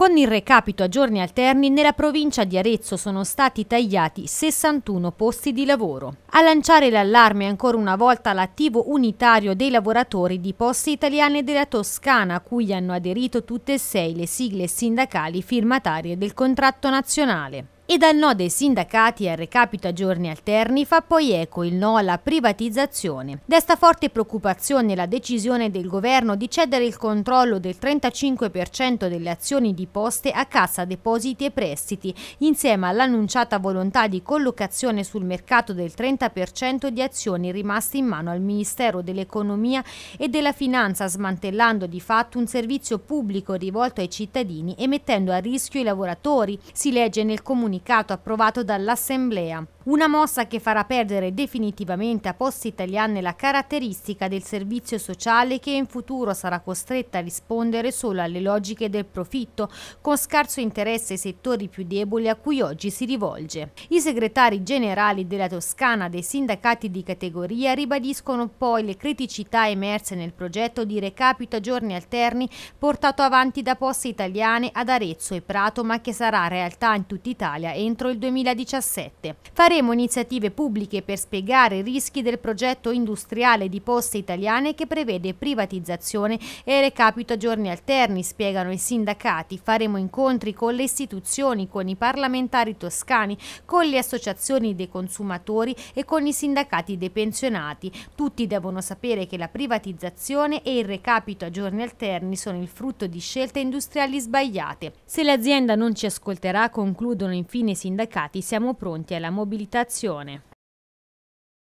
Con il recapito a giorni alterni, nella provincia di Arezzo sono stati tagliati 61 posti di lavoro. A lanciare l'allarme ancora una volta l'attivo unitario dei lavoratori di Poste Italiane della Toscana, a cui hanno aderito tutte e sei le sigle sindacali firmatarie del contratto nazionale. E dal no dei sindacati al recapito a giorni alterni fa poi eco il no alla privatizzazione. Desta forte preoccupazione la decisione del governo di cedere il controllo del 35% delle azioni di poste a Cassa Depositi e Prestiti, insieme all'annunciata volontà di collocazione sul mercato del 30% di azioni rimaste in mano al Ministero dell'Economia e della Finanza, smantellando di fatto un servizio pubblico rivolto ai cittadini e mettendo a rischio i lavoratori, si legge nel comunicato comunicato approvato dall'Assemblea. Una mossa che farà perdere definitivamente a Poste Italiane la caratteristica del servizio sociale che in futuro sarà costretta a rispondere solo alle logiche del profitto, con scarso interesse ai settori più deboli a cui oggi si rivolge. I segretari generali della Toscana dei sindacati di categoria ribadiscono poi le criticità emerse nel progetto di recapito a giorni alterni portato avanti da Poste Italiane ad Arezzo e Prato, ma che sarà realtà in tutta Italia Italia entro il 2017. Faremo iniziative pubbliche per spiegare i rischi del progetto industriale di poste italiane che prevede privatizzazione e recapito a giorni alterni, spiegano i sindacati. Faremo incontri con le istituzioni, con i parlamentari toscani, con le associazioni dei consumatori e con i sindacati dei pensionati. Tutti devono sapere che la privatizzazione e il recapito a giorni alterni sono il frutto di scelte industriali sbagliate. Se l'azienda non ci ascolterà, concludono infatti confine sindacati siamo pronti alla mobilitazione.